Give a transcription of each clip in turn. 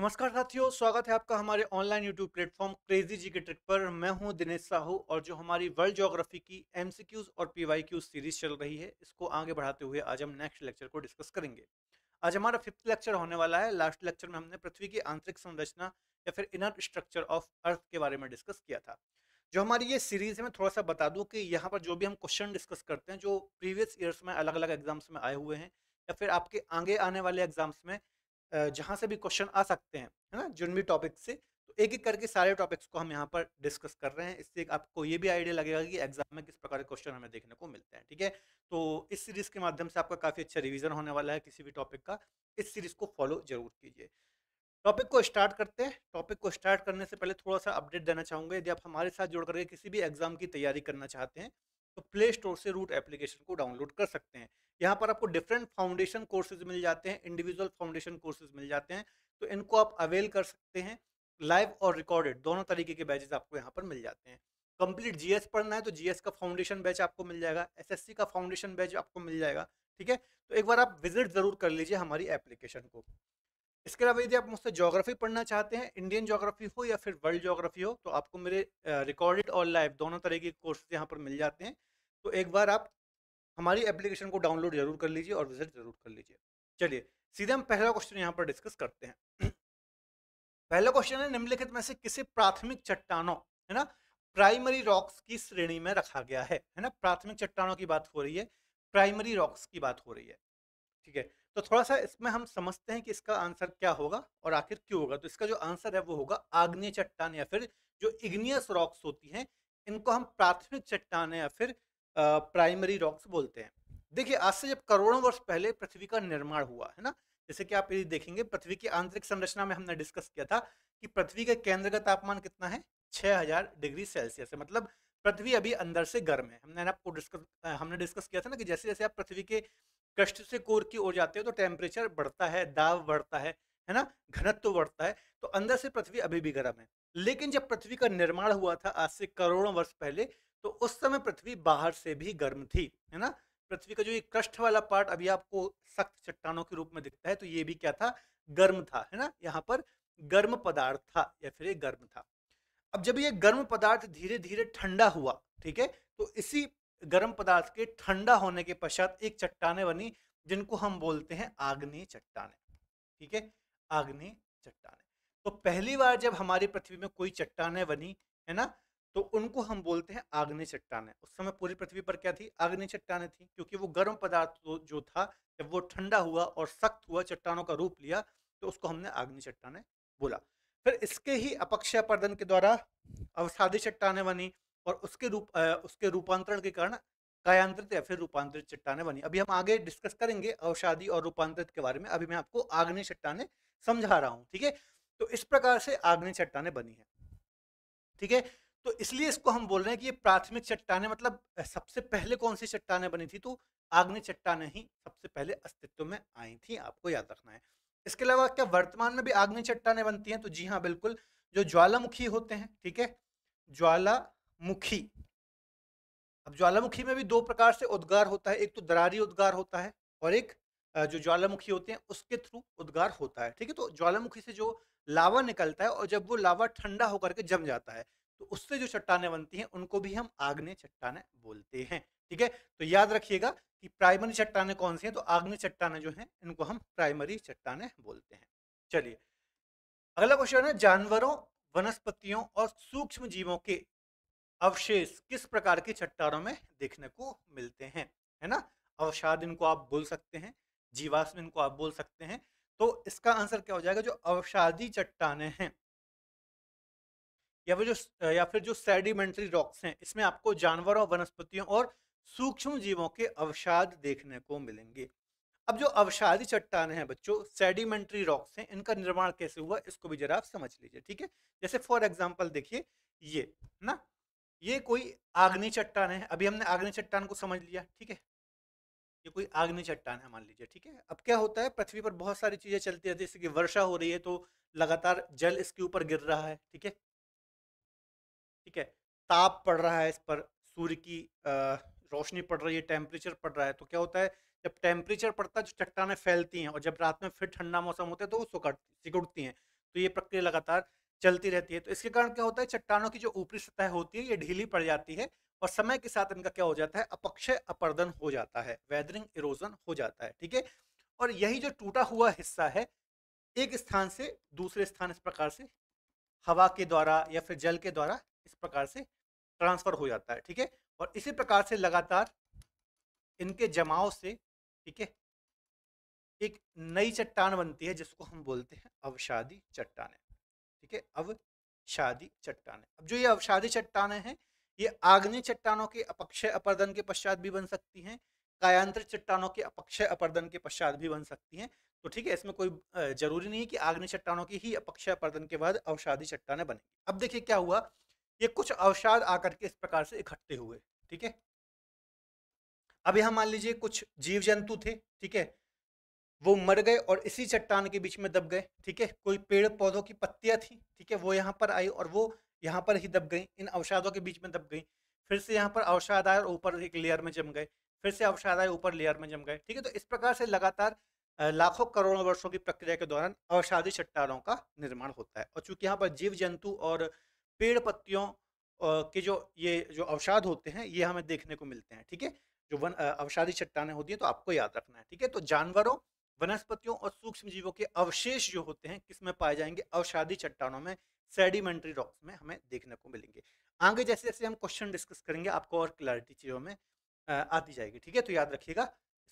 नमस्कार साथियों स्वागत है आपका हमारे online YouTube platform crazy G K trick पर मैं हूं दिनेश साहू और जो हमारी वर्ल्ड ज्योग्राफी की एमसीक्यूज और पीवाईक्यूज सीरीज चल रही है इसको आगे बढ़ाते हुए आज हम नेक्स्ट लेक्चर को डिस्कस करेंगे आज हमारा फिफ्थ लेक्चर होने वाला है लास्ट लेक्चर में हमने पृथ्वी की आंतरिक संरचना या फिर इनर स्ट्रक्चर ऑफ अर्थ के बारे में डिस्कस किया था जो हमारी ये सीरीज है मैं थोड़ा सा बता दूँ कि यहाँ पर जो भी हम क्वेश्चन डिस्कस करते हैं जो प्रीवियस ईयर्स में अलग अलग एग्जाम्स में आए हुए हैं या फिर आपके आगे आने वाले एग्जाम्स में जहाँ से भी क्वेश्चन आ सकते हैं है ना जिन भी टॉपिक से तो एक एक करके सारे टॉपिक्स को हम यहाँ पर डिस्कस कर रहे हैं इससे आपको ये भी आइडिया लगेगा कि एग्जाम में किस प्रकार के क्वेश्चन हमें देखने को मिलते हैं ठीक है तो इस सीरीज़ के माध्यम से आपका काफ़ी अच्छा रिविजन होने वाला है किसी भी टॉपिक का इस सीरीज़ को फॉलो जरूर कीजिए टॉपिक को स्टार्ट करते हैं टॉपिक को स्टार्ट करने से पहले थोड़ा सा अपडेट देना चाहूंगा यदि आप हमारे साथ जुड़ करके किसी भी एग्जाम की तैयारी करना चाहते हैं तो प्ले स्टोर से रूट एप्लीकेशन को डाउनलोड कर सकते हैं यहाँ पर आपको डिफरेंट फाउंडेशन कोर्सेज मिल जाते हैं इंडिविजुअल फाउंडेशन कोर्सेज मिल जाते हैं तो इनको आप अवेल कर सकते हैं लाइव और रिकॉर्डेड दोनों तरीके के बैचेज आपको यहाँ पर मिल जाते हैं कंप्लीट जीएस पढ़ना है तो जीएस का फाउंडेशन बैच आपको मिल जाएगा एसएससी का फाउंडेशन बैच आपको मिल जाएगा ठीक है तो एक बार आप विजिट जरूर कर लीजिए हमारी एप्लीकेशन को इसके अलावा यदि आप मुझसे जोग्राफी पढ़ना चाहते हैं इंडियन जोग्राफी हो या फिर वर्ल्ड जोग्राफी हो तो आपको मेरे रिकॉर्डेड और लाइव दोनों तरह के कोर्सेज यहाँ पर मिल जाते हैं तो एक बार आप हमारी एप्लीकेशन को डाउनलोड जरूर कर लीजिए और विजिट जरूर कर लीजिए चलिए सीधे हम पहला क्वेश्चन यहाँ पर डिस्कस करते हैं पहला क्वेश्चन है निम्नलिखित में से किसे प्राथमिक चट्टानों है ना प्राइमरी रॉक्स की श्रेणी में रखा गया है है ना प्राथमिक चट्टानों की बात हो रही है प्राइमरी रॉक्स की बात हो रही है ठीक है तो थोड़ा सा इसमें हम समझते हैं कि इसका आंसर क्या होगा और आखिर क्यों होगा तो इसका जो आंसर है वो होगा आग्नेय चट्टान या फिर जो इग्नियस रॉक्स होती हैं इनको हम प्राथमिक चट्टान या फिर प्राइमरी रॉक्स बोलते हैं देखिए आज से जब करोड़ों वर्ष पहले पृथ्वी का निर्माण हुआ है ना जैसे कि आप यदि देखेंगे पृथ्वी की आंतरिक संरचना में हमने डिस्कस किया था कि पृथ्वी के केंद्र का तापमान कितना है 6000 डिग्री सेल्सियस है मतलब पृथ्वी अभी अंदर से गर्म है हमने आपको डिस्कस हमने डिस्कस किया था ना कि जैसे जैसे आप पृथ्वी के कष्ट से कोर की ओर जाते हो तो टेम्परेचर बढ़ता है दाव बढ़ता है है ना घनत्व तो बढ़ता है तो अंदर से पृथ्वी अभी भी गर्म है लेकिन जब पृथ्वी का निर्माण हुआ था आज से करोड़ों वर्ष पहले तो उस समय पृथ्वी बाहर से भी गर्म थी है ना पृथ्वी का जो ये क्रस्ट वाला पार्ट अभी आपको सख्त चट्टानों के रूप में दिखता है तो ये भी क्या था गर्म था है ना यहाँ पर गर्म पदार्थ था या फिर ये गर्म था अब जब ये गर्म पदार्थ धीरे धीरे ठंडा हुआ ठीक है तो इसी गर्म पदार्थ के ठंडा होने के पश्चात एक चट्टाने बनी जिनको हम बोलते हैं आग्नेय चट्टाने ठीक है आग्नेय चट्टाने तो पहली बार जब हमारी पृथ्वी में कोई चट्टाने बनी है ना तो उनको हम बोलते हैं आग्नि चट्टाने उस समय पूरी पृथ्वी पर क्या थी आग्नि चट्टाने थी क्योंकि वो गर्म पदार्थ जो था जब वो ठंडा हुआ और सख्त हुआ चट्टानों का रूप लिया तो उसको हमने आग्नि चट्टाने बोला फिर इसके ही अपक्षयापर्दन के द्वारा अवसादी चट्टाने बनी और उसके रूप आ, उसके रूपांतरण के कारण कायांतरित या फिर रूपांतरित चट्टाने बनी अभी हम आगे डिस्कस करेंगे अवसादी और रूपांतरित के बारे में अभी मैं आपको आग्नि चट्टाने समझा रहा हूँ ठीक है तो इस प्रकार से आग्नि चट्टाने बनी है ठीक है तो इसलिए इसको हम बोल रहे हैं कि ये प्राथमिक चट्टाने मतलब सबसे पहले कौन सी चट्टाने बनी थी तो आग्नि चट्टाने ही सबसे पहले अस्तित्व में आई थी आपको याद रखना है इसके अलावा क्या वर्तमान में भी आग्नि चट्टाने बनती हैं तो जी हाँ बिल्कुल जो ज्वालामुखी होते हैं ठीक है ज्वालामुखी अब ज्वालामुखी में भी दो प्रकार से उद्गार होता है एक तो दरारी उद्गार होता है और एक जो ज्वालामुखी होते हैं उसके थ्रू उद्गार होता है ठीक है तो ज्वालामुखी से जो लावा निकलता है और जब वो लावा ठंडा होकर के जम जाता है तो उससे जो चट्टाने बनती हैं उनको भी हम आग्नेय चट्टाने बोलते हैं ठीक है तो याद रखिएगा कि प्राइमरी चट्टाने कौन सी हैं तो आग्नेय चट्टाने जो हैं इनको हम प्राइमरी चट्टाने बोलते हैं चलिए अगला क्वेश्चन है जानवरों वनस्पतियों और सूक्ष्म जीवों के अवशेष किस प्रकार की चट्टानों में देखने को मिलते हैं है ना अवसाद इनको आप बोल सकते हैं जीवाश्म इनको आप बोल सकते हैं तो इसका आंसर क्या हो जाएगा जो अवसादी चट्टाने हैं या फिर जो या फिर जो सेडिमेंट्री रॉक्स हैं इसमें आपको जानवरों वनस्पतियों और सूक्ष्म जीवों के अवसाद देखने को मिलेंगे अब जो अवसादी चट्टान हैं बच्चों सेडिमेंट्री रॉक्स हैं इनका निर्माण कैसे हुआ इसको भी जरा आप समझ लीजिए ठीक है जैसे फॉर एग्जाम्पल देखिए ये ना ये कोई आग्नि चट्टान है अभी हमने आग्नि चट्टान को समझ लिया ठीक है ये कोई आग्नि चट्टान है मान लीजिए ठीक है अब क्या होता है पृथ्वी पर बहुत सारी चीजें चलती रहती है जैसे कि वर्षा हो रही है तो लगातार जल इसके ऊपर गिर रहा है ठीक है ठीक है ताप पड़ रहा है इस पर सूर्य की रोशनी पड़ रही है टेम्परेचर पड़ रहा है तो क्या होता है जब टेम्परेचर पड़ता है जो तो चट्टाने फैलती हैं और जब रात में फिर ठंडा मौसम होता है तो वो सुकड़ सिकुड़ती हैं तो ये प्रक्रिया लगातार चलती रहती है तो इसके कारण क्या होता है चट्टानों की जो ऊपरी सतह होती है ये ढीली पड़ जाती है और समय के साथ इनका क्या हो जाता है अपक्षय अपर्दन हो जाता है वेदरिंग इरोजन हो जाता है ठीक है और यही जो टूटा हुआ हिस्सा है एक स्थान से दूसरे स्थान इस प्रकार से हवा के द्वारा या फिर जल के द्वारा इस प्रकार से ट्रांसफर हो जाता है ठीक है और इसी प्रकार से लगातार इनके जमाव से ठीक है एक नई चट्टान बनती है जिसको हम बोलते हैं अवशादी चट्टाने ठीक है अवसादी चट्टाने अब जो ये अवशादी चट्टाने हैं ये आग्नेय चट्टानों के अपक्षय अपर्दन के पश्चात भी बन सकती हैं कायांतर चट्टानों के अपक्षय अपर्दन के पश्चात भी बन सकती हैं तो ठीक है इसमें कोई जरूरी नहीं है कि आग्नेय चट्टानों की ही अपक्षय अपर्दन के बाद अवशादी चट्टाने बनेंगी अब देखिए क्या हुआ ये कुछ अवसाद आकर के इस प्रकार से इकट्ठे हुए ठीक है अब यहां मान लीजिए कुछ जीव जंतु थे ठीक है वो मर गए और इसी चट्टान के बीच में दब गए ठीक है कोई पेड़ पौधों की पत्तियां थी ठीक है वो यहाँ पर आई और वो यहाँ पर ही दब गई इन अवसादों के बीच में दब गई फिर से यहाँ पर अवसाद आए और ऊपर एक लेयर में जम गए फिर से अवसाद आए ऊपर लेयर में जम गए ठीक है तो इस प्रकार से लगातार लाखों करोड़ों वर्षों की प्रक्रिया के दौरान अवसादी चट्टानों का निर्माण होता है और चूंकि यहाँ पर जीव जंतु और पेड़ पत्तियों के जो ये जो अवसाद होते हैं ये हमें देखने को मिलते हैं ठीक है जो वन अवसादी चट्टाने होती हैं तो आपको याद रखना है ठीक है तो जानवरों वनस्पतियों और सूक्ष्म जीवों के अवशेष जो होते हैं किसमें पाए जाएंगे अवसादी चट्टानों में सेडिमेंट्री रॉक्स में हमें देखने को मिलेंगे आगे जैसे जैसे हम क्वेश्चन डिस्कस करेंगे आपको और क्लैरिटी चीज़ों में आती जाएगी ठीक है तो याद रखिएगा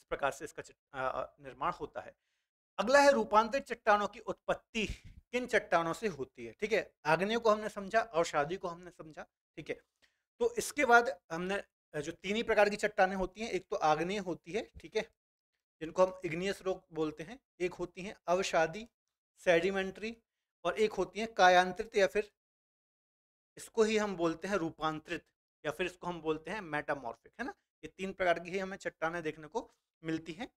इस प्रकार से इसका निर्माण होता है अगला है रूपांतरित चट्टानों की उत्पत्ति किन चट्टानों से होती है ठीक है आग्नेय को हमने समझा और शादी को हमने समझा ठीक है तो इसके बाद हमने जो तीन ही प्रकार की चट्टाने होती हैं एक तो आग्नेय होती है ठीक है जिनको हम इग्नियस रोग बोलते हैं एक होती हैं अवशादी सेडिमेंट्री और एक होती हैं कायांत्रित या फिर इसको ही हम बोलते हैं रूपांतरित या फिर इसको हम बोलते हैं मेटामॉर्फिक है ना ये तीन प्रकार की ही हमें चट्टाने देखने को मिलती हैं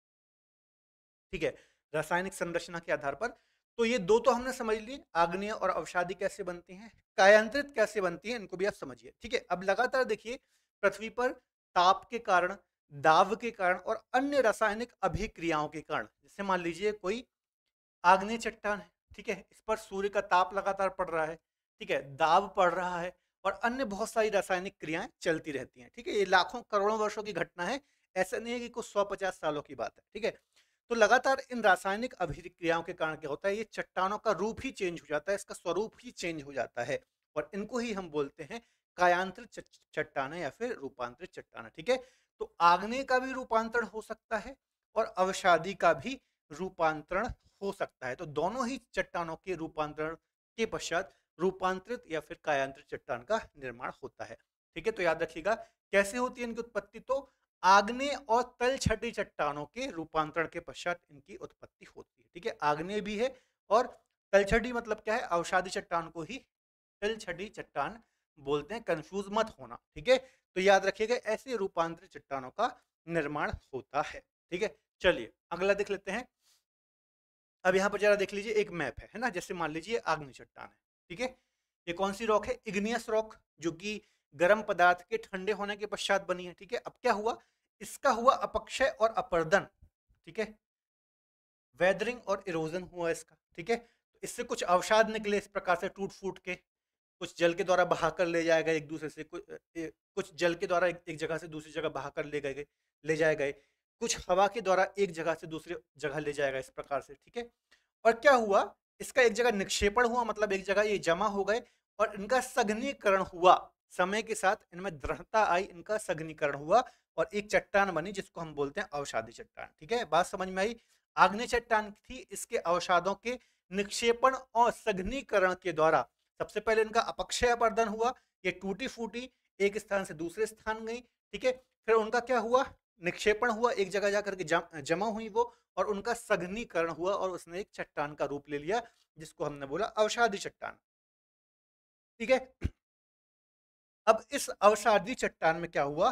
ठीक है रासायनिक संरचना के आधार पर तो ये दो तो हमने समझ लिए आग्नेय और अवसादी कैसे बनती हैं कायांत्रित कैसे बनती हैं इनको भी आप समझिए ठीक है अब लगातार देखिए पृथ्वी पर ताप के कारण दाव के कारण और अन्य रासायनिक अभिक्रियाओं के कारण जैसे मान लीजिए कोई आग्नेय चट्टान है ठीक है इस पर सूर्य का ताप लगातार पड़ रहा है ठीक है दाब पड़ रहा है और अन्य बहुत सारी रासायनिक क्रियाएं चलती रहती हैं ठीक है ये लाखों करोड़ों वर्षों की घटना है ऐसा नहीं है कि कुछ सौ पचास सालों की बात है ठीक है तो लगातार इन रासायनिक अभिक्रियाओं के कारण क्या होता है ये चट्टानों का रूप ही चेंज हो जाता है इसका स्वरूप ही चेंज हो जाता है और इनको ही हम बोलते हैं कायांतरित चट्टान या फिर रूपांतरित चट्टान ठीक है तो आग्ने का भी रूपांतरण हो सकता है और अवसादी का भी रूपांतरण हो सकता है तो दोनों ही चट्टानों के रूपांतरण के पश्चात रूपांतरित या फिर कायांत्रित चट्टान का निर्माण होता है ठीक है तो याद रखिएगा कैसे होती है इनकी उत्पत्ति तो आग्ने और तल छठी चट्टानों के रूपांतरण के पश्चात इनकी उत्पत्ति होती है ठीक है आग्ने भी है और तलछटी मतलब क्या है अवसादी चट्टान को ही तलछटी चट्टान बोलते हैं कंफ्यूज मत होना ठीक है तो याद रखिएगा ऐसे रूपांतरित चट्टानों का निर्माण होता है ठीक है चलिए अगला देख लेते हैं अब यहाँ पर जरा देख लीजिए एक मैप है, है ना जैसे मान लीजिए आग्नि चट्टान है ठीक है ये कौन सी रॉक है इग्नियस रॉक जो कि गर्म पदार्थ के ठंडे होने के पश्चात बनी है ठीक है अब क्या हुआ इसका हुआ अपक्षय और अपर्दन ठीक है वेदरिंग और इरोजन हुआ इसका ठीक है तो इससे कुछ अवसाद निकले इस प्रकार से टूट फूट के कुछ जल के द्वारा बहा कर ले जाया गया एक दूसरे से कुछ जल के द्वारा एक, एक जगह से दूसरी जगह बहा कर ले गए ले जाए गए कुछ हवा के द्वारा एक जगह से दूसरे जगह ले जाएगा इस प्रकार से ठीक है और क्या हुआ इसका एक जगह निक्षेपण हुआ मतलब एक जगह ये जमा हो गए और इनका सघनीकरण हुआ समय के साथ इनमें दृढ़ता आई इनका सघनीकरण हुआ और एक चट्टान बनी जिसको हम बोलते हैं अवसादी चट्टान ठीक है बात समझ में आई आग्नि चट्टान थी इसके अवसादों के निक्षेपण और सघनीकरण के द्वारा सबसे पहले इनका अपक्षय वर्धन हुआ ये टूटी फूटी एक स्थान से दूसरे स्थान गई ठीक है फिर उनका क्या हुआ निक्षेपण हुआ एक जगह जाकर के जमा हुई वो और उनका सघनीकरण हुआ और उसने एक चट्टान का रूप ले लिया जिसको हमने बोला अवसादी चट्टान ठीक है अब इस अवसादी चट्टान में क्या हुआ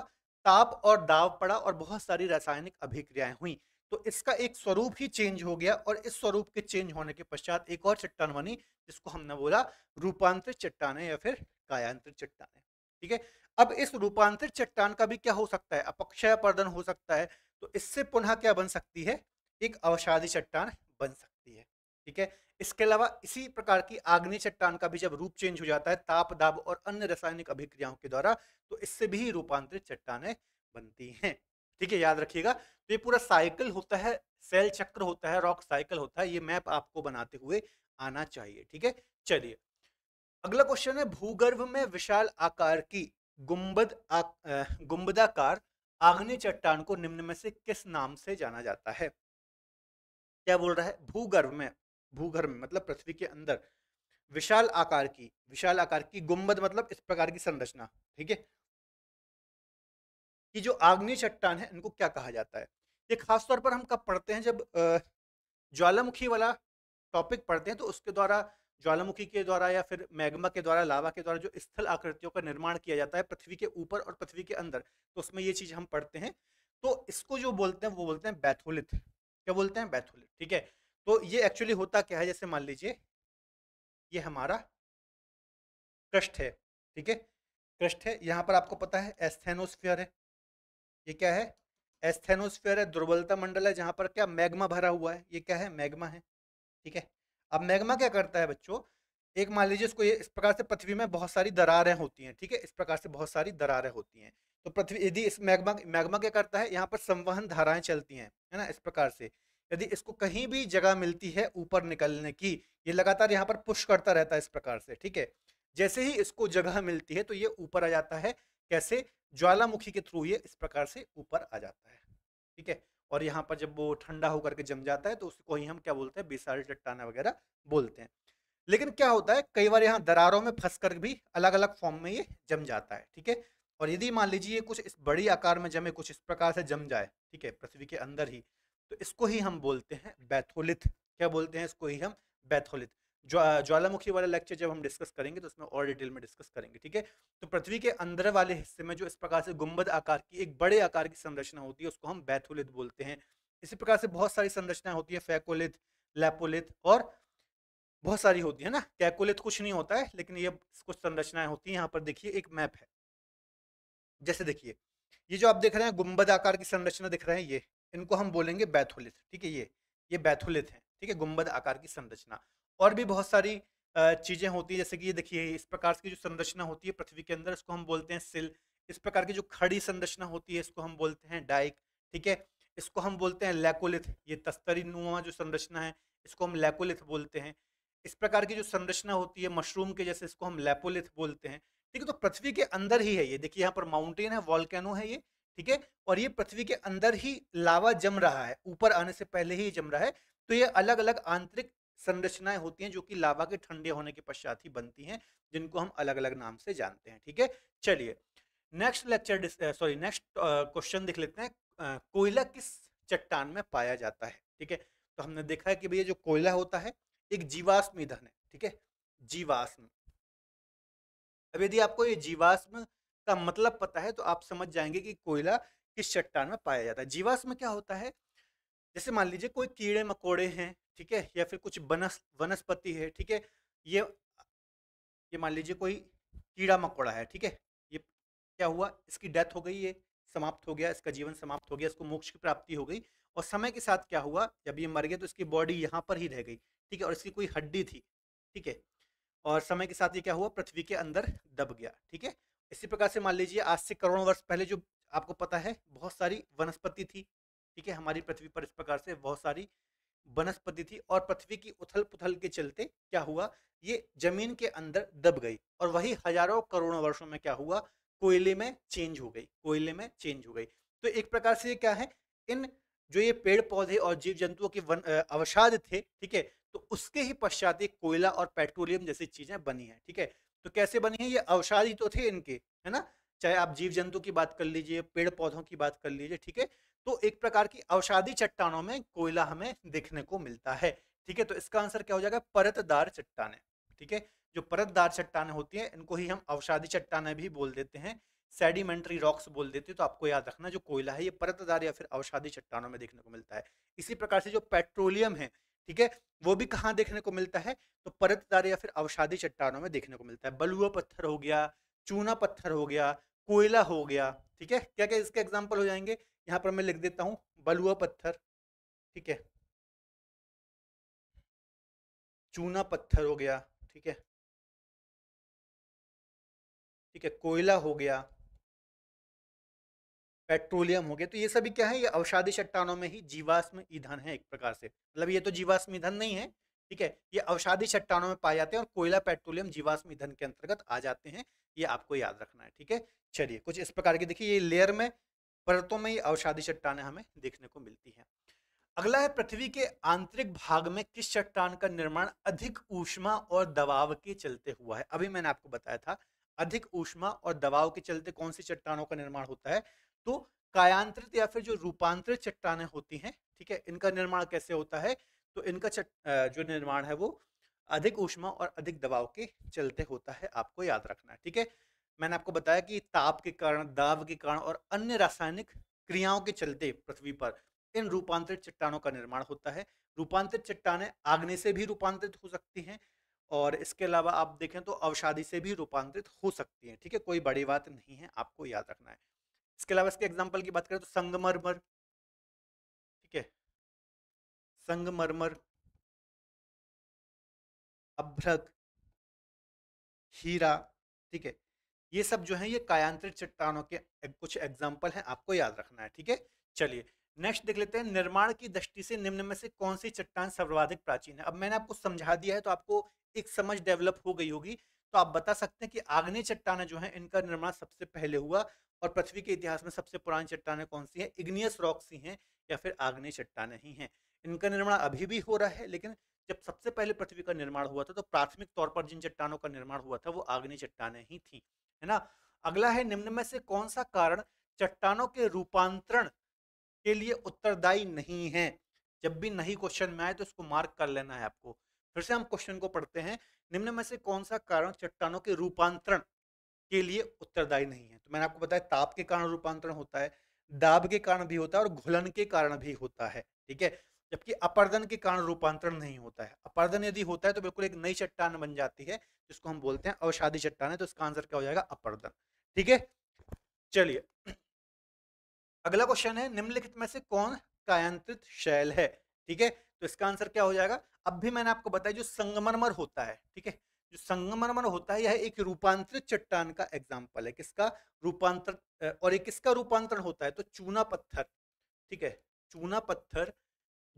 ताप और दाव पड़ा और बहुत सारी रासायनिक अभिक्रियाएं हुई तो इसका एक स्वरूप ही चेंज हो गया और इस स्वरूप के चेंज होने के पश्चात एक और चट्टान बनी जिसको हमने बोला रूपांतरित चट्टान या फिर कायांतरित चट्टाने ठीक है अब इस रूपांतरित चट्टान का भी क्या हो सकता है अपक्षय पर्दन हो सकता है तो इससे पुनः क्या बन सकती है एक अवसादी चट्टान बन सकती है ठीक है इसके अलावा इसी प्रकार की आग्नेय चट्टान का भी जब रूप चेंज हो जाता है ताप दाब और अन्य रासायनिक अभिक्रियाओं के द्वारा तो इससे भी रूपांतरित चट्टाने बनती हैं ठीक है याद रखिएगा तो ये पूरा साइकिल होता है सेल चक्र होता है रॉक साइकिल होता है ये मैप आपको बनाते हुए आना चाहिए ठीक है चलिए अगला क्वेश्चन है भूगर्भ में विशाल आकार की गुंबद गुम्बदाकार गुंबदाकार चट्टान को निम्न में से किस नाम से जाना जाता है क्या बोल रहा है भूगर्भ में भूगर्भ में मतलब पृथ्वी के अंदर विशाल आकार की विशाल आकार की गुम्बद मतलब इस प्रकार की संरचना ठीक है कि जो आग्नेय चट्टान है इनको क्या कहा जाता है ये तौर पर हम कब पढ़ते हैं जब ज्वालामुखी वाला टॉपिक पढ़ते हैं तो उसके द्वारा ज्वालामुखी के द्वारा या फिर मैग्मा के द्वारा लावा के द्वारा जो स्थल आकृतियों का निर्माण किया जाता है पृथ्वी के ऊपर और पृथ्वी के अंदर तो उसमें ये चीज हम पढ़ते हैं तो इसको जो बोलते हैं वो बोलते हैं बैथोलिथ क्या बोलते हैं बैथोलिथ ठीक है तो ये एक्चुअली होता क्या है जैसे मान लीजिए ये हमारा क्रस्ट है ठीक है क्रस्ट है यहाँ पर आपको पता है एस्थेनोस्फियर है ये क्या है एस्थेनोस्फियर है दुर्बलता मंडल है जहाँ पर क्या मैग्मा भरा हुआ है ये क्या है मैग्मा है ठीक है अब मैग्मा क्या करता है बच्चों एक मान लीजिए इसको ये इस प्रकार से पृथ्वी में बहुत सारी दरारें होती हैं ठीक है इस प्रकार से बहुत सारी दरारें होती हैं तो पृथ्वी यदि इस मैग्मा मैग्मा क्या करता है यहाँ पर संवहन धाराएं चलती हैं है ना इस प्रकार से यदि इसको कहीं भी जगह मिलती है ऊपर निकलने की ये लगातार यहाँ पर पुश करता रहता है इस प्रकार से ठीक है जैसे ही इसको जगह मिलती है तो ये ऊपर आ जाता है कैसे ज्वालामुखी के थ्रू ये इस प्रकार से ऊपर आ जाता है ठीक है और यहाँ पर जब वो ठंडा होकर के जम जाता है तो उसको ही हम क्या बोलते हैं बेसारी चट्टाना वगैरह बोलते हैं लेकिन क्या होता है कई बार यहाँ दरारों में फंस कर भी अलग अलग फॉर्म में ये जम जाता है ठीक है और यदि मान लीजिए ये कुछ इस बड़ी आकार में जमे कुछ इस प्रकार से जम जाए ठीक है पृथ्वी के अंदर ही तो इसको ही हम बोलते हैं बैथोलिथ क्या बोलते हैं इसको ही हम बैथोलिथ ज्वालामुखी वाला लेक्चर जब हम डिस्कस करेंगे तो उसमें और डिटेल में डिस्कस करेंगे ठीक है तो पृथ्वी के अंदर वाले हिस्से में जो इस प्रकार से गुंबद आकार की एक बड़े आकार की संरचना होती है उसको हम बैथोलिथ बोलते हैं इसी प्रकार से बहुत सारी संरचनाएं होती है फैकोलिथ लैपोलिथ और बहुत सारी होती है ना कैकोलिथ कुछ नहीं होता है लेकिन ये कुछ संरचनाएं होती है यहाँ पर देखिए एक मैप है जैसे देखिए ये जो आप देख रहे हैं गुंबद आकार की संरचना दिख रहे हैं ये इनको हम बोलेंगे बैथोलिथ ठीक है ये ये बैथोलिथ है ठीक है गुम्बद आकार की संरचना और भी बहुत सारी चीज़ें होती है जैसे कि ये देखिए इस प्रकार की जो संरचना होती है पृथ्वी के अंदर इसको हम बोलते हैं सिल इस प्रकार की जो खड़ी संरचना होती है इसको हम बोलते हैं डाइक ठीक है इसको हम बोलते हैं लैकोलिथ ये तस्तरी नुमा जो संरचना है इसको हम लैकोलिथ बोलते हैं इस प्रकार की जो संरचना होती है मशरूम के जैसे इसको हम लेपोलिथ बोलते हैं ठीक है तो पृथ्वी के अंदर ही है ये देखिए यहाँ पर माउंटेन है वॉल्केनो है ये ठीक है और ये पृथ्वी के अंदर ही लावा जम रहा है ऊपर आने से पहले ही जम रहा है तो ये अलग अलग आंतरिक संरचनाएं होती हैं जो कि लावा के ठंडे होने के पश्चात ही बनती हैं जिनको हम अलग अलग नाम से जानते हैं ठीक है चलिए next lecture sorry next question देख लेते हैं कोयला किस चट्टान में पाया जाता है ठीक है तो हमने देखा है कि भैया जो कोयला होता है एक जीवाश्म ईंधन है ठीक है जीवाश्म अब यदि आपको ये जीवाश्म का मतलब पता है तो आप समझ जाएंगे कि कोयला किस चट्टान में पाया जाता है जीवाश्म में क्या होता है जैसे मान लीजिए कोई कीड़े मकोड़े हैं ठीक है या फिर कुछ वनस्पति है ठीक है ये ये मान लीजिए कोई कीड़ा मकोड़ा है ठीक है ये क्या हुआ इसकी डेथ हो गई ये समाप्त हो गया इसका जीवन समाप्त हो गया इसको मोक्ष की प्राप्ति हो गई और समय के साथ क्या हुआ जब ये मर गया तो इसकी बॉडी यहाँ पर ही रह गई ठीक है और इसकी कोई हड्डी थी ठीक है और समय के साथ ये क्या हुआ पृथ्वी के अंदर दब गया ठीक है इसी प्रकार से मान लीजिए आज से करोड़ों वर्ष पहले जो आपको पता है बहुत सारी वनस्पति थी ठीक है हमारी पृथ्वी पर इस प्रकार से बहुत सारी वनस्पति थी और पृथ्वी की उथल पुथल के चलते क्या हुआ ये जमीन के अंदर दब गई और वही हजारों करोड़ों वर्षों में क्या हुआ कोयले में चेंज हो गई कोयले में चेंज हो गई तो एक प्रकार से ये क्या है इन जो ये पेड़ पौधे और जीव जंतुओं के वन अवसाद थे ठीक है तो उसके ही पश्चात कोयला और पेट्रोलियम जैसी चीजें बनी है ठीक है तो कैसे बने हैं ये अवसाद ही तो थे इनके है ना चाहे आप जीव जंतु की बात कर लीजिए पेड़ पौधों की बात कर लीजिए ठीक है तो एक प्रकार की अवसादी चट्टानों में कोयला हमें देखने को मिलता है ठीक है तो इसका आंसर क्या हो जाएगा परतदार चट्टाने ठीक है जो परतदार चट्टाने होती है इनको ही हम अवसादी चट्टाने भी बोल देते हैं सेडिमेंट्री रॉक्स बोल देते हैं तो आपको याद रखना जो कोयला है ये परतदार या फिर अवसादी चट्टानों में देखने को मिलता है इसी प्रकार से जो पेट्रोलियम है ठीक है वो भी कहाँ देखने को मिलता है तो परतदार या फिर अवसादी चट्टानों में देखने को मिलता है बलुआ पत्थर हो गया चूना पत्थर हो गया कोयला हो गया ठीक है क्या क्या इसके एग्जाम्पल हो जाएंगे यहाँ पर मैं लिख देता हूँ बलुआ पत्थर ठीक है चूना पत्थर हो गया ठीक है ठीक है कोयला हो गया पेट्रोलियम हो गया तो ये सभी क्या है ये अवसादी चट्टानों में ही जीवाश्म ईंधन है एक प्रकार से मतलब ये तो जीवाश्म ईंधन नहीं है ठीक है ये अवसादी चट्टानों में पाए जाते हैं और कोयला पेट्रोलियम जीवाश्म ईंधन के अंतर्गत आ जाते हैं ये आपको याद रखना है ठीक है चलिए कुछ इस प्रकार की देखिए ये लेयर में परतों में ये अवसादी चट्टाने हमें देखने को मिलती है अगला है पृथ्वी के आंतरिक भाग में किस चट्टान का निर्माण अधिक ऊष्मा और दबाव के चलते हुआ है अभी मैंने आपको बताया था अधिक ऊष्मा और दबाव के चलते कौन सी चट्टानों का निर्माण होता है तो कायांतरित या फिर जो रूपांतरित चट्टाने होती हैं ठीक है इनका निर्माण कैसे होता है तो इनका जो निर्माण है वो अधिक ऊष्मा और अधिक दबाव के चलते होता है आपको याद रखना है ठीक है मैंने आपको बताया कि ताप के कारण दाब के कारण और अन्य रासायनिक क्रियाओं के चलते पृथ्वी पर इन रूपांतरित चट्टानों का निर्माण होता है रूपांतरित चट्टाने आग्ने से भी रूपांतरित हो सकती हैं और इसके अलावा आप देखें तो अवसादी से भी रूपांतरित हो सकती हैं ठीक है कोई बड़ी बात नहीं है आपको याद रखना है इसके अलावा इसके एग्जाम्पल की बात करें तो संगमरमर ठीक है संगमरमर अभ्रक हीरा ठीक है ये सब जो है ये कायांत्रित चट्टानों के कुछ एग्जाम्पल हैं आपको याद रखना है ठीक है चलिए नेक्स्ट देख लेते हैं निर्माण की दृष्टि से निम्न में से कौन सी चट्टान सर्वाधिक प्राचीन है अब मैंने आपको समझा दिया है तो आपको एक समझ डेवलप हो गई होगी तो आप बता सकते हैं कि आग्नेय चट्टान जो है इनका निर्माण सबसे पहले हुआ और पृथ्वी के इतिहास में सबसे पुरानी चट्टान कौन सी है इग्नियस रॉक्स ही हैं या फिर आग्नेय चट्टान ही हैं इनका निर्माण अभी भी हो रहा है लेकिन जब सबसे पहले पृथ्वी का निर्माण हुआ था तो प्राथमिक तौर पर जिन चट्टानों का निर्माण हुआ था वो आग्नेय चट्टाने ही थी है ना अगला है निम्न में से कौन सा कारण चट्टानों के रूपांतरण के लिए उत्तरदायी नहीं है जब भी नहीं क्वेश्चन में आए तो इसको मार्क कर लेना है आपको फिर से हम क्वेश्चन को पढ़ते हैं निम्न में से कौन सा कारण चट्टानों के रूपांतरण के लिए उत्तरदायी नहीं है तो मैंने आपको बताया ताप के कारण रूपांतरण होता है दाब के कारण भी होता है और घुलन के कारण भी होता है ठीक है जबकि अपर्दन के कारण रूपांतरण नहीं होता है अपर्दन यदि होता है तो बिल्कुल एक नई चट्टान बन जाती है जिसको हम बोलते हैं औषादी चट्टान है तो इसका आंसर क्या हो जाएगा अपर्दन ठीक है चलिए अगला क्वेश्चन है निम्नलिखित में से कौन कायांत्रित शैल है ठीक है तो इसका आंसर क्या हो जाएगा अब भी मैंने आपको बताया जो संगमरमर होता है ठीक है जो संगमरमर होता है यह एक रूपांतरित चट्टान का एग्जाम्पल है किसका रूपांतर और एक किसका रूपांतरण होता है तो चूना पत्थर ठीक है चूना पत्थर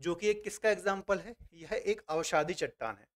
जो कि एक किसका एग्जाम्पल है यह एक अवसादी चट्टान है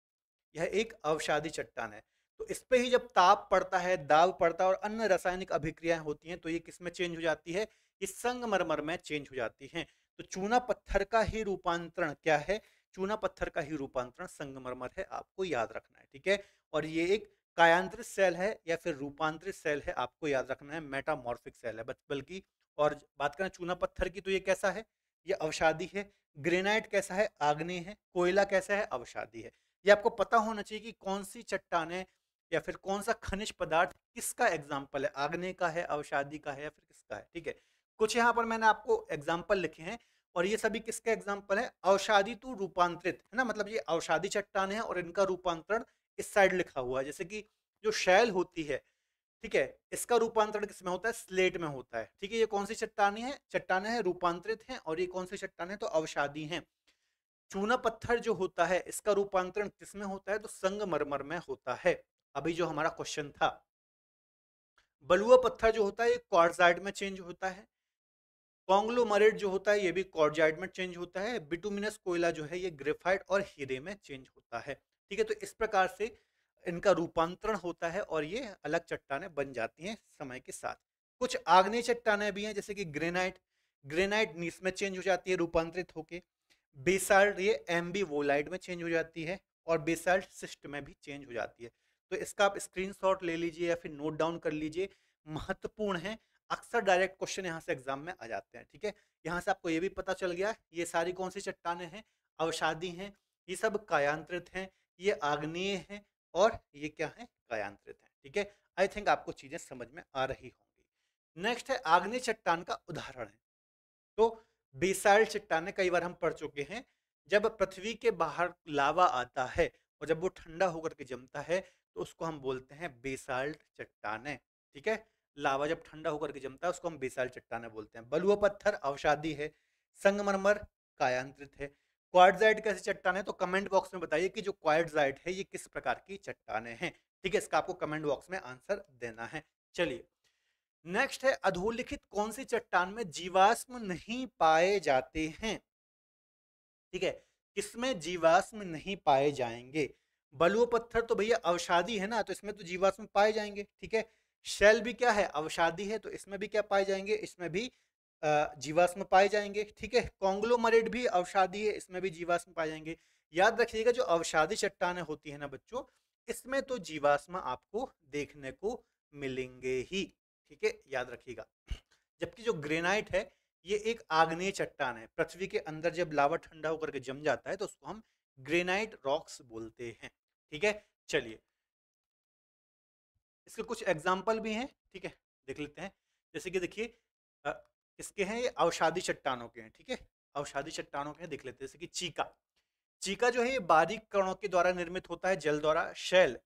यह एक अवसादी चट्टान है तो इस पर ही जब ताप पड़ता है दाव पड़ता है और अन्य रासायनिक अभिक्रियाएं होती हैं तो ये किस में चेंज हो जाती है ये संगमरमर में चेंज हो जाती हैं तो चूना पत्थर का ही रूपांतरण क्या है चूना पत्थर का ही रूपांतरण संगमरमर है आपको याद रखना है ठीक है और ये एक कायांतरित सेल है या फिर रूपांतरित सेल है आपको याद रखना है मेटामॉर्फिक सेल है बल्कि और बात करें चूना पत्थर की तो ये कैसा है ये अवसादी है ग्रेनाइट कैसा है आग्नेय है कोयला कैसा है अवसादी है ये आपको पता होना चाहिए कि कौन सी चट्टाने या फिर कौन सा खनिज पदार्थ किसका एग्जाम्पल है आग्नेय का है अवसादी का है या फिर किसका है ठीक है कुछ यहाँ पर मैंने आपको एग्जाम्पल लिखे हैं और ये सभी किसके एग्जाम्पल है अवसादी तो रूपांतरित है ना मतलब ये अवसादी चट्टान है और इनका रूपांतरण इस साइड लिखा हुआ है जैसे कि जो शैल होती है ठीक है इसका रूपांतरण किसमें होता है स्लेट में होता है ठीक है ये कौन सी चट्टानी है चट्टाने हैं रूपांतरित हैं और ये कौन सी चट्टान है तो अवसादी हैं चूना पत्थर जो होता है इसका रूपांतरण किसमें होता है तो संगमरमर में होता है अभी जो हमारा क्वेश्चन था बलुआ पत्थर जो होता है क्वारजाइड में चेंज होता है कॉन्ग्लोमरेट जो होता है ये भी कॉर्जाइड में चेंज होता है बिटुमिनस कोयला जो है ये ग्रेफाइड और हीरे में चेंज होता है ठीक है तो इस प्रकार से इनका रूपांतरण होता है और ये अलग चट्टाने बन जाती हैं समय के साथ कुछ आग्नेय चट्टाने भी हैं जैसे कि ग्रेनाइट ग्रेनाइट नीस में चेंज हो जाती है रूपांतरित होके बेसाल्ट ये एम्बी वोलाइड में चेंज हो जाती है और बेसाल्ट सिस्ट में भी चेंज हो जाती है तो इसका आप स्क्रीनशॉट ले लीजिए या फिर नोट डाउन कर लीजिए महत्वपूर्ण है अक्सर डायरेक्ट क्वेश्चन यहाँ से एग्जाम में आ जाते हैं ठीक है यहाँ से आपको ये भी पता चल गया ये सारी कौन सी चट्टाने हैं अवसादी हैं ये सब कायांत्रित हैं ये आग्नेय हैं और ये क्या है कायांत्रित हैं ठीक है आई थिंक आपको चीज़ें समझ में आ रही होंगी नेक्स्ट है आग्नेय चट्टान का उदाहरण है तो बेसाइल चट्टाने कई बार हम पढ़ चुके हैं जब पृथ्वी के बाहर लावा आता है और जब वो ठंडा होकर के जमता है तो उसको हम बोलते हैं बेसाल्ट चट्टाने ठीक है लावा जब ठंडा होकर के जमता है उसको हम बेसाल चट्टाने बोलते हैं बलुआ पत्थर अवसादी है संगमरमर कायांत्रित है क्वाडजाइट कैसे चट्टान है तो कमेंट बॉक्स में बताइए कि जो क्वाडजाइट है ये किस प्रकार की चट्टाने हैं ठीक है इसका आपको कमेंट बॉक्स में आंसर देना है चलिए नेक्स्ट है अधोलिखित कौन सी चट्टान में जीवाश्म नहीं पाए जाते हैं ठीक है किसमें जीवाश्म नहीं पाए जाएंगे बलुआ पत्थर तो भैया अवसादी है ना तो इसमें तो जीवाश्म पाए जाएंगे ठीक है शैल भी क्या है अवसादी है तो इसमें भी क्या पाए जाएंगे इसमें भी जीवाश्म पाए जाएंगे ठीक है कॉन्ग्लोमरेट भी अवसादी है इसमें भी जीवाश्म पाए जाएंगे याद रखिएगा जो अवसादी चट्टान होती है ना बच्चों इसमें तो जीवाश्म आपको देखने को मिलेंगे ही ठीक है याद रखिएगा जबकि जो ग्रेनाइट है ये एक आग्नेय चट्टान है पृथ्वी के अंदर जब लावा ठंडा होकर के जम जाता है तो उसको हम ग्रेनाइट रॉक्स बोलते हैं ठीक है चलिए इसके कुछ एग्जाम्पल भी हैं ठीक है देख लेते हैं जैसे कि देखिए इसके हैं ये अवसादी चट्टानों के हैं ठीक है अवसादी चट्टानों के हैं देख लेते हैं जैसे कि चीका चीका जो है ये बारीक कणों के द्वारा निर्मित होता है जल द्वारा शैल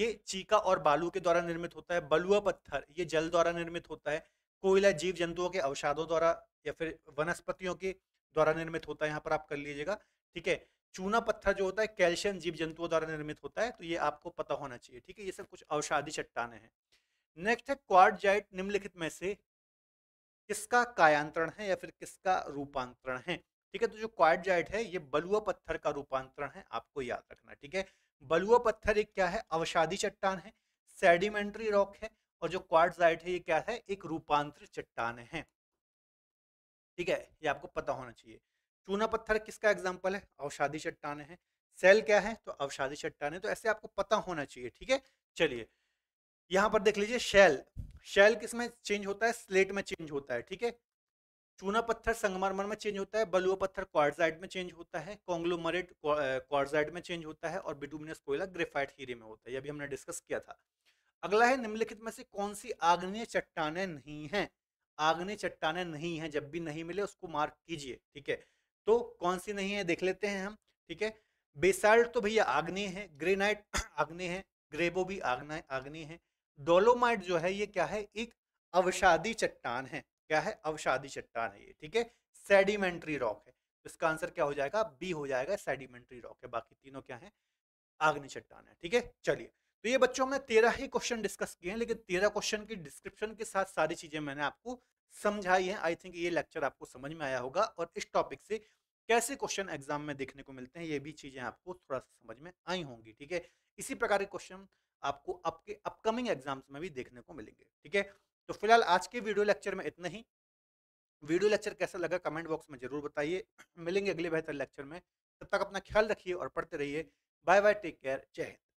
ये चीका और बालू के द्वारा निर्मित होता है बलुआ पत्थर ये जल द्वारा निर्मित होता है कोयला जीव जंतुओं के अवसादों द्वारा या फिर वनस्पतियों के द्वारा निर्मित होता है यहाँ पर आप कर लीजिएगा ठीक है चूना पत्थर जो होता है कैल्शियम जीव जंतुओं द्वारा निर्मित होता है तो ये आपको पता होना चाहिए ठीक है ये सब कुछ अवसादी चट्टाने हैं नेक्स्ट है क्वार्टजाइट निम्नलिखित में से किसका कायांतरण है या फिर किसका रूपांतरण है ठीक है तो जो क्वार्टजाइट है ये बलुआ पत्थर का रूपांतरण है आपको याद रखना ठीक है बलुआ पत्थर एक क्या है अवसादी चट्टान है सेडिमेंट्री रॉक है और जो क्वार्टजाइट है ये क्या है एक रूपांतरित चट्टान है ठीक है ये आपको पता होना चाहिए चूना पत्थर किसका एग्जाम्पल है अवसादी चट्टाने हैं सेल क्या है तो अवसादी चट्टाने तो ऐसे आपको पता होना चाहिए ठीक है चलिए यहाँ पर देख लीजिए शैल शैल किस में चेंज होता है स्लेट में चेंज होता है ठीक है चूना पत्थर संगमरमर में चेंज होता है बलुआ पत्थर क्वारजाइड में चेंज होता है कॉन्ग्लोमरेट क्वारजाइड में चेंज होता है और बिटुमिनस कोयला ग्रेफाइट हीरे में होता है ये भी हमने डिस्कस किया था अगला है निम्नलिखित में से कौन सी आग्नेय चट्टाने नहीं है आग्नेय चट्टाने नहीं है जब भी नहीं मिले उसको मार्क कीजिए ठीक है तो कौन सी नहीं है देख लेते हैं हम ठीक है बेसाल्ट तो भैया आग्नेय है ग्रेनाइट आग्नेय है ग्रेबो भी आग्ना आग्नेय है डोलोमाइट जो है ये क्या है एक अवसादी चट्टान है क्या है अवसादी चट्टान है ये ठीक है सेडिमेंट्री रॉक है तो इसका आंसर क्या हो जाएगा बी हो जाएगा सेडिमेंट्री रॉक है बाकी तीनों क्या है आग्नि चट्टान है ठीक है चलिए तो ये बच्चों हमने तेरह ही क्वेश्चन डिस्कस किए हैं लेकिन तेरह क्वेश्चन की डिस्क्रिप्शन के साथ सारी चीजें मैंने आपको समझाई है आई थिंक ये लेक्चर आपको समझ में आया होगा और इस टॉपिक से कैसे क्वेश्चन एग्जाम में देखने को मिलते हैं ये भी चीज़ें आपको थोड़ा सा समझ में आई होंगी ठीक है इसी प्रकार के क्वेश्चन आपको आपके अपकमिंग एग्जाम्स में भी देखने को मिलेंगे ठीक है तो फिलहाल आज के वीडियो लेक्चर में इतना ही वीडियो लेक्चर कैसा लगा कमेंट बॉक्स में जरूर बताइए मिलेंगे अगले बेहतर लेक्चर में तब तक अपना ख्याल रखिए और पढ़ते रहिए बाय बाय टेक केयर जय हिंद